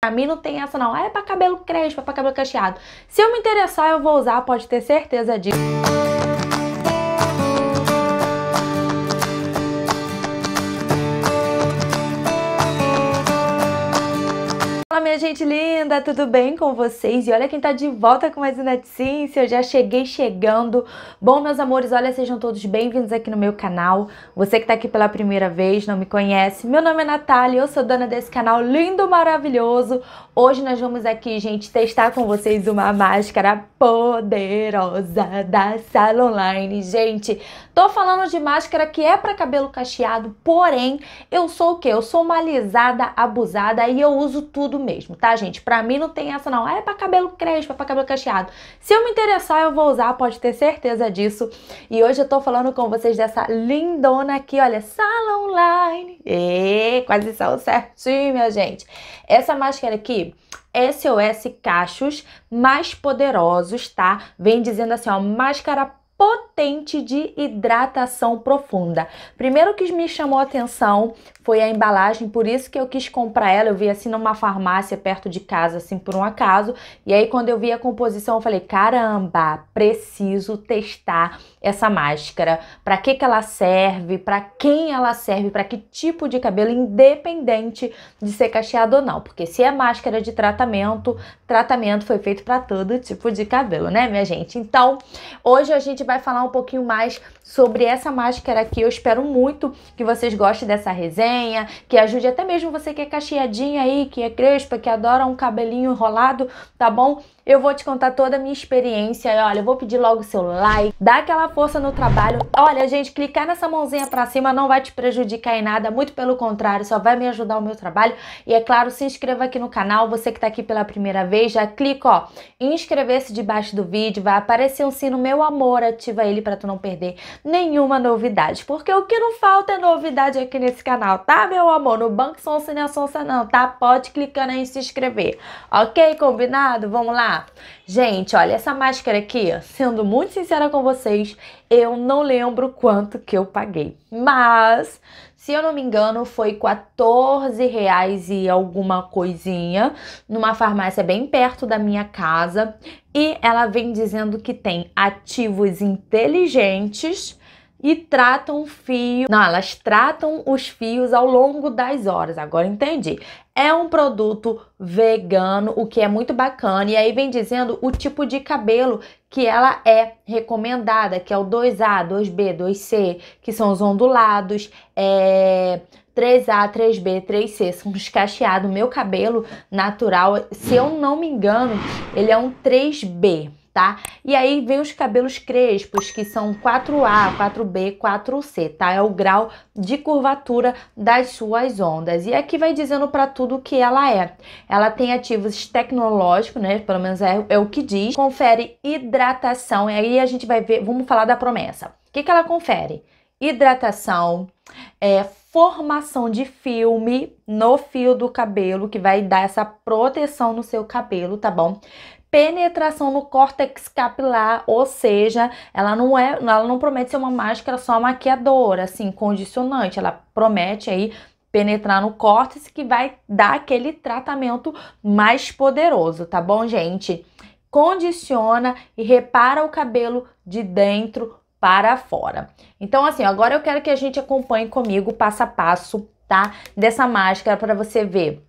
Pra mim não tem essa não, ah, é pra cabelo crespo, é pra cabelo cacheado. Se eu me interessar, eu vou usar, pode ter certeza disso. Olá minha gente linda, tudo bem com vocês? E olha quem tá de volta com mais um NetCiência, eu já cheguei chegando. Bom, meus amores, olha, sejam todos bem-vindos aqui no meu canal. Você que tá aqui pela primeira vez, não me conhece, meu nome é Natália, eu sou dona desse canal lindo, maravilhoso. Hoje nós vamos aqui, gente, testar com vocês uma máscara poderosa da Sala Online. Gente, tô falando de máscara que é pra cabelo cacheado, porém, eu sou o quê? Eu sou uma alisada abusada e eu uso tudo tudo mesmo, tá, gente? Pra mim não tem essa não. Ah, é pra cabelo crespo, é pra cabelo cacheado. Se eu me interessar, eu vou usar, pode ter certeza disso. E hoje eu tô falando com vocês dessa lindona aqui, olha, Sala Online. E quase saiu certinho, minha gente. Essa máscara aqui... SOS Cachos mais poderosos, tá? Vem dizendo assim, ó, máscara potente potente de hidratação profunda. Primeiro que me chamou a atenção foi a embalagem, por isso que eu quis comprar ela. Eu vi assim numa farmácia perto de casa, assim por um acaso. E aí quando eu vi a composição, eu falei: "Caramba, preciso testar essa máscara. Para que que ela serve? Para quem ela serve? Para que tipo de cabelo independente de ser cacheado ou não? Porque se é máscara de tratamento, tratamento foi feito para todo tipo de cabelo, né, minha gente? Então, hoje a gente vai falar um um pouquinho mais sobre essa máscara aqui. Eu espero muito que vocês gostem dessa resenha, que ajude até mesmo você que é cacheadinha aí, que é crespa, que adora um cabelinho enrolado, tá bom? Eu vou te contar toda a minha experiência. Olha, eu vou pedir logo o seu like, dá aquela força no trabalho. Olha, gente, clicar nessa mãozinha pra cima não vai te prejudicar em nada, muito pelo contrário, só vai me ajudar o meu trabalho. E é claro, se inscreva aqui no canal, você que tá aqui pela primeira vez, já clica, ó, inscrever-se debaixo do vídeo, vai aparecer um sino meu amor, ativa ele ele para tu não perder nenhuma novidade, porque o que não falta é novidade aqui nesse canal, tá, meu amor? No Banco Sonsa não é Sonsa não, tá? Pode clicar aí em se inscrever, ok? Combinado? Vamos lá? Gente, olha, essa máscara aqui, sendo muito sincera com vocês, eu não lembro quanto que eu paguei, mas se eu não me engano, foi 14 reais e alguma coisinha numa farmácia bem perto da minha casa. E ela vem dizendo que tem ativos inteligentes e tratam o fio. Não, elas tratam os fios ao longo das horas. Agora entendi. É um produto vegano, o que é muito bacana. E aí vem dizendo o tipo de cabelo que ela é recomendada, que é o 2A, 2B, 2C, que são os ondulados, é 3A, 3B, 3C, são os cacheados. Meu cabelo natural, se eu não me engano, ele é um 3B tá? E aí vem os cabelos crespos, que são 4A, 4B, 4C, tá? É o grau de curvatura das suas ondas. E aqui é vai dizendo para tudo o que ela é. Ela tem ativos tecnológicos, né? Pelo menos é, é o que diz. Confere hidratação. E aí a gente vai ver, vamos falar da promessa. O que, que ela confere? Hidratação, é, formação de filme no fio do cabelo, que vai dar essa proteção no seu cabelo, tá bom? penetração no córtex capilar, ou seja, ela não é, ela não promete ser uma máscara é só maquiadora, assim, condicionante, ela promete aí penetrar no córtex que vai dar aquele tratamento mais poderoso, tá bom, gente? Condiciona e repara o cabelo de dentro para fora. Então, assim, agora eu quero que a gente acompanhe comigo passo a passo, tá? Dessa máscara para você ver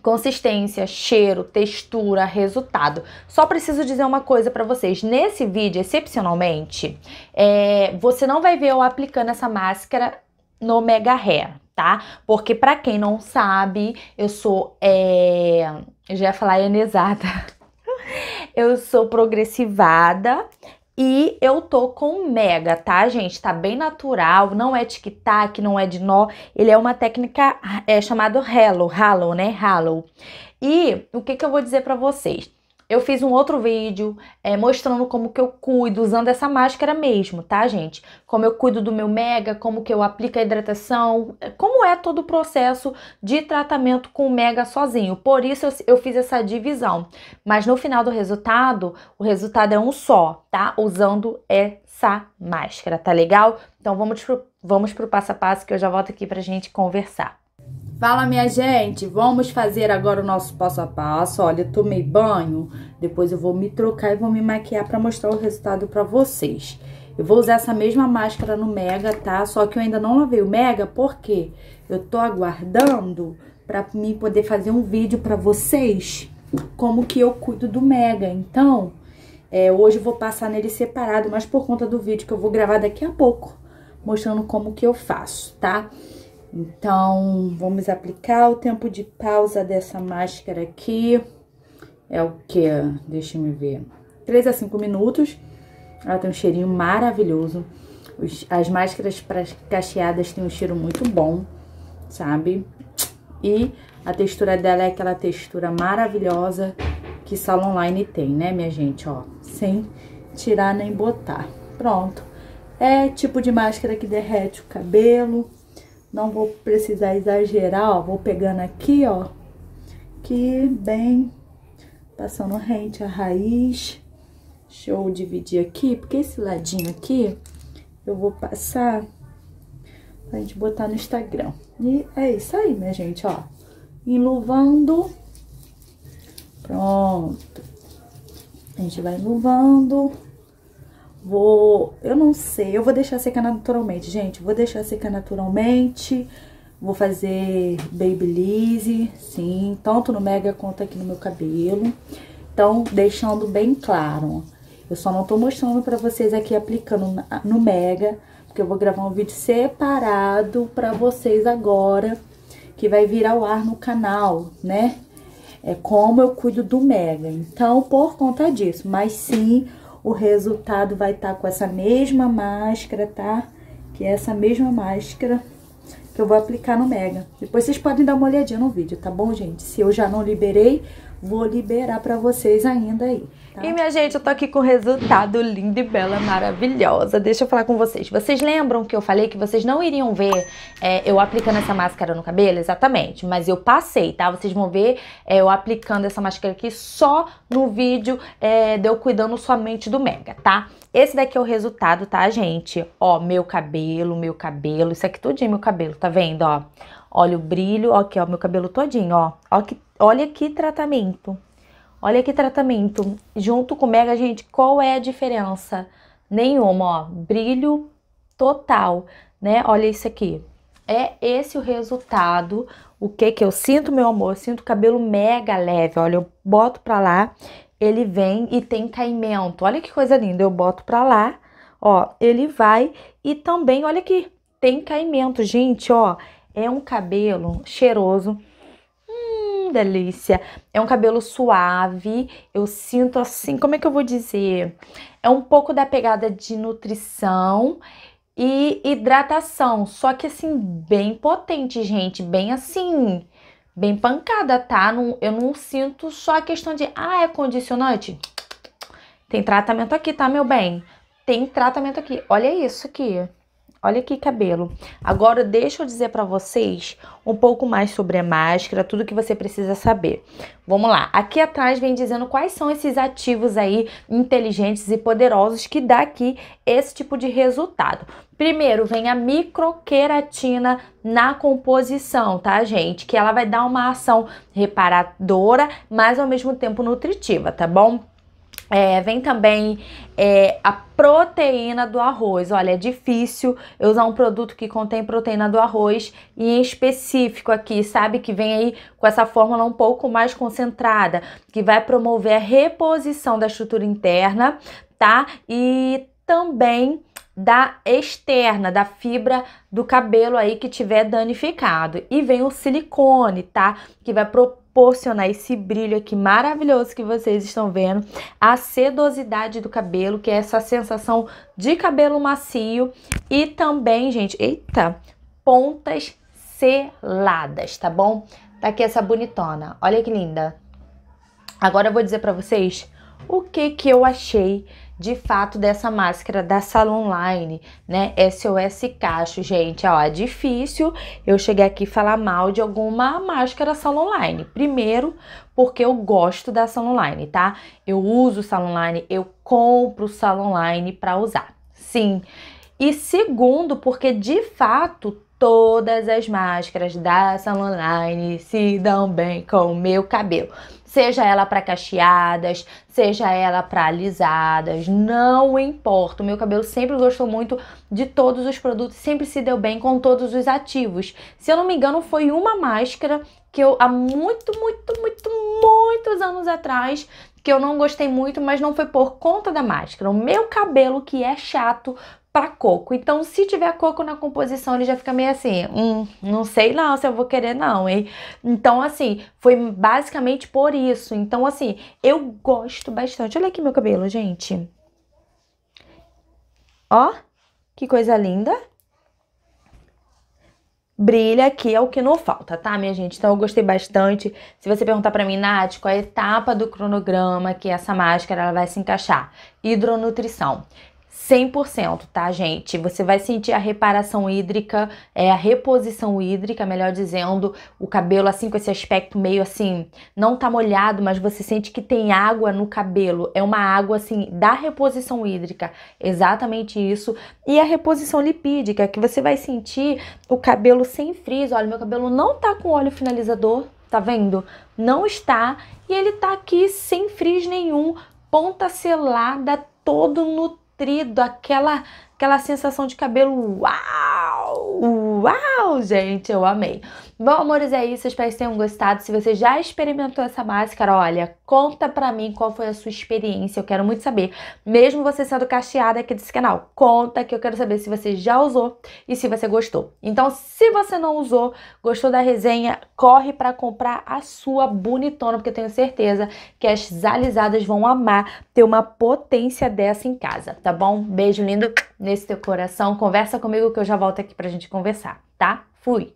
consistência, cheiro, textura, resultado. Só preciso dizer uma coisa para vocês. Nesse vídeo, excepcionalmente, é, você não vai ver eu aplicando essa máscara no Mega Hair, tá? Porque para quem não sabe, eu sou... É, eu já ia falar é enezada. eu sou progressivada, e eu tô com mega, tá, gente? Tá bem natural, não é tic-tac, não é de nó. Ele é uma técnica é, chamada Hello, Halo, né? Halo. E o que, que eu vou dizer para vocês? Eu fiz um outro vídeo é, mostrando como que eu cuido usando essa máscara mesmo, tá, gente? Como eu cuido do meu mega, como que eu aplico a hidratação, é, como é todo o processo de tratamento com o mega sozinho. Por isso eu, eu fiz essa divisão. Mas no final do resultado, o resultado é um só, tá? Usando essa máscara, tá legal? Então vamos pro, vamos pro passo a passo que eu já volto aqui pra gente conversar. Fala, minha gente! Vamos fazer agora o nosso passo a passo. Olha, eu tomei banho, depois eu vou me trocar e vou me maquiar para mostrar o resultado para vocês. Eu vou usar essa mesma máscara no Mega, tá? Só que eu ainda não lavei o Mega, porque eu tô aguardando para mim poder fazer um vídeo para vocês como que eu cuido do Mega. Então, é, hoje eu vou passar nele separado, mas por conta do vídeo que eu vou gravar daqui a pouco, mostrando como que eu faço, tá? Tá? Então, vamos aplicar o tempo de pausa dessa máscara aqui. É o que? Deixa eu ver. 3 a 5 minutos. Ela tem um cheirinho maravilhoso. as máscaras cacheadas têm um cheiro muito bom, sabe? E a textura dela é aquela textura maravilhosa que sala online tem, né, minha gente? Ó, sem tirar nem botar. Pronto. É tipo de máscara que derrete o cabelo. Não vou precisar exagerar, ó. Vou pegando aqui, ó. Que bem. Passando rente a raiz. Deixa eu dividir aqui, porque esse ladinho aqui eu vou passar pra gente botar no Instagram. E é isso aí, minha gente, ó. Enluvando. Pronto. A gente vai enluvando. Vou, eu não sei, eu vou deixar secar naturalmente, gente. Vou deixar secar naturalmente. Vou fazer Babyliss, sim, tanto no Mega quanto aqui no meu cabelo. Então, deixando bem claro. Eu só não tô mostrando pra vocês aqui aplicando no Mega, porque eu vou gravar um vídeo separado pra vocês agora, que vai vir ao ar no canal, né? É como eu cuido do Mega. Então, por conta disso, mas sim o resultado vai estar tá com essa mesma máscara, tá? Que é essa mesma máscara que eu vou aplicar no Mega. Depois vocês podem dar uma olhadinha no vídeo, tá bom, gente? Se eu já não liberei Vou liberar para vocês ainda aí. Tá? E minha gente, eu tô aqui com o resultado lindo e bela, maravilhosa. Deixa eu falar com vocês. Vocês lembram que eu falei que vocês não iriam ver é, eu aplicando essa máscara no cabelo? Exatamente, mas eu passei, tá? Vocês vão ver é, eu aplicando essa máscara aqui só no vídeo é, de eu cuidando somente do Mega, tá? Esse daqui é o resultado, tá, gente? Ó, meu cabelo, meu cabelo, isso aqui tudinho é meu cabelo, tá vendo, ó? Olha o brilho, ó aqui, ó, meu cabelo todinho, ó. Ó que Olha que tratamento. Olha que tratamento. Junto com o Mega, gente, qual é a diferença? Nenhuma, ó. Brilho total, né? Olha isso aqui. É esse o resultado. O que que eu sinto, meu amor? sinto cabelo mega leve. Olha, eu boto pra lá, ele vem e tem caimento. Olha que coisa linda. Eu boto pra lá, ó, ele vai e também, olha aqui, tem caimento. Gente, ó, é um cabelo cheiroso delícia. É um cabelo suave, eu sinto assim, como é que eu vou dizer? É um pouco da pegada de nutrição e hidratação, só que assim, bem potente, gente, bem assim, bem pancada, tá? Não, eu não sinto só a questão de, ah, é condicionante? Tem tratamento aqui, tá, meu bem? Tem tratamento aqui, olha isso aqui. Olha que cabelo. Agora deixa eu dizer para vocês um pouco mais sobre a máscara, tudo que você precisa saber. Vamos lá. Aqui atrás vem dizendo quais são esses ativos aí inteligentes e poderosos que dá aqui esse tipo de resultado. Primeiro vem a microqueratina na composição, tá, gente? Que ela vai dar uma ação reparadora, mas ao mesmo tempo nutritiva, tá bom? É, vem também é, a proteína do arroz. Olha, é difícil eu usar um produto que contém proteína do arroz e em específico aqui, sabe? Que vem aí com essa fórmula um pouco mais concentrada, que vai promover a reposição da estrutura interna, tá? E também da externa, da fibra do cabelo aí que tiver danificado. E vem o silicone, tá? Que vai proporcionar esse brilho aqui maravilhoso que vocês estão vendo, a sedosidade do cabelo, que é essa sensação de cabelo macio e também, gente, eita, pontas seladas, tá bom? Tá aqui essa bonitona. Olha que linda. Agora eu vou dizer para vocês o que que eu achei de fato dessa máscara da Sala Online, né? SOS Cacho, gente, ó, é difícil eu chegar aqui e falar mal de alguma máscara Sala Online. Primeiro, porque eu gosto da Sala Online, tá? Eu uso Sala Online, eu compro Sala Online para usar. Sim. E segundo, porque de fato todas as máscaras da Salonline se dão bem com o meu cabelo. Seja ela para cacheadas, seja ela para alisadas, não importa. O meu cabelo sempre gostou muito de todos os produtos, sempre se deu bem com todos os ativos. Se eu não me engano, foi uma máscara que eu há muito, muito, muito, muitos anos atrás que eu não gostei muito, mas não foi por conta da máscara. O meu cabelo, que é chato, para coco. Então, se tiver coco na composição, ele já fica meio assim, hum, não sei não se eu vou querer não, hein? Então, assim, foi basicamente por isso. Então, assim, eu gosto bastante. Olha aqui meu cabelo, gente. Ó, que coisa linda. Brilha, aqui é o que não falta, tá, minha gente? Então, eu gostei bastante. Se você perguntar pra mim, Nath, qual é a etapa do cronograma que essa máscara ela vai se encaixar? Hidronutrição. 100%, tá, gente? Você vai sentir a reparação hídrica, é a reposição hídrica, melhor dizendo, o cabelo assim com esse aspecto meio assim, não tá molhado, mas você sente que tem água no cabelo. É uma água assim da reposição hídrica, exatamente isso. E a reposição lipídica, que você vai sentir o cabelo sem frizz. Olha, meu cabelo não tá com óleo finalizador, tá vendo? Não está, e ele tá aqui sem frizz nenhum, ponta selada, todo no aquela aquela sensação de cabelo uau, uau, gente, eu amei. Bom, amores, é isso. Espero que tenham gostado. Se você já experimentou essa máscara, olha, conta pra mim qual foi a sua experiência. Eu quero muito saber. Mesmo você sendo cacheada aqui desse canal, conta que eu quero saber se você já usou e se você gostou. Então, se você não usou, gostou da resenha, corre pra comprar a sua bonitona, porque eu tenho certeza que as alisadas vão amar ter uma potência dessa em casa, tá bom? Beijo lindo nesse teu coração. Conversa comigo que eu já volto aqui pra gente conversar, tá? Fui!